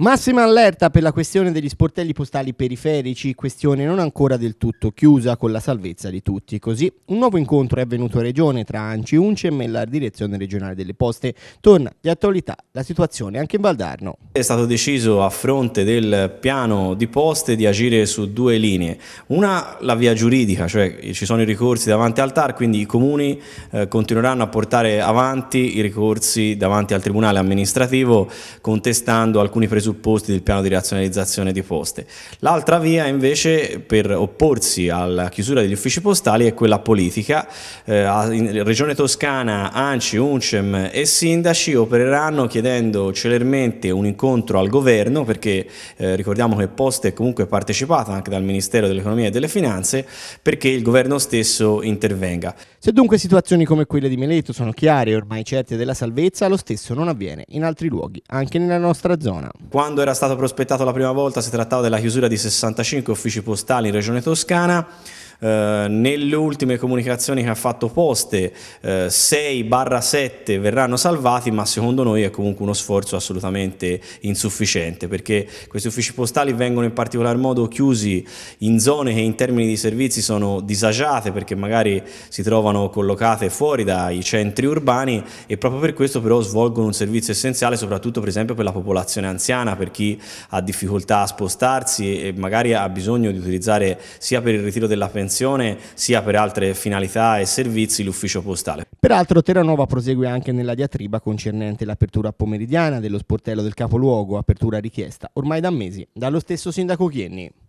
Massima allerta per la questione degli sportelli postali periferici, questione non ancora del tutto chiusa con la salvezza di tutti. Così un nuovo incontro è avvenuto a Regione tra ANCI, UNCEM e la Direzione Regionale delle Poste. Torna di attualità la situazione anche in Valdarno. È stato deciso a fronte del piano di poste di agire su due linee. Una la via giuridica, cioè ci sono i ricorsi davanti al TAR, quindi i comuni eh, continueranno a portare avanti i ricorsi davanti al Tribunale amministrativo contestando alcuni presupposti presupposti del piano di razionalizzazione di poste. L'altra via invece per opporsi alla chiusura degli uffici postali è quella politica. Eh, Regione Toscana, ANCI, UNCEM e sindaci opereranno chiedendo celermente un incontro al governo perché eh, ricordiamo che Poste è comunque partecipata anche dal Ministero dell'Economia e delle Finanze perché il governo stesso intervenga. Se dunque situazioni come quelle di Meleto sono chiare e ormai certe della salvezza, lo stesso non avviene in altri luoghi, anche nella nostra zona. Quando era stato prospettato la prima volta si trattava della chiusura di 65 uffici postali in Regione Toscana. Eh, nelle ultime comunicazioni che ha fatto Poste, eh, 6-7 verranno salvati, ma secondo noi è comunque uno sforzo assolutamente insufficiente, perché questi uffici postali vengono in particolar modo chiusi in zone che in termini di servizi sono disagiate, perché magari si trovano collocate fuori dai centri urbani e proprio per questo però svolgono un servizio essenziale, soprattutto per esempio per la popolazione anziana, per chi ha difficoltà a spostarsi e magari ha bisogno di utilizzare sia per il ritiro della pensione, manutenzione sia per altre finalità e servizi l'ufficio postale. Peraltro Terranova prosegue anche nella diatriba concernente l'apertura pomeridiana dello sportello del capoluogo, apertura richiesta ormai da mesi dallo stesso sindaco Chienni.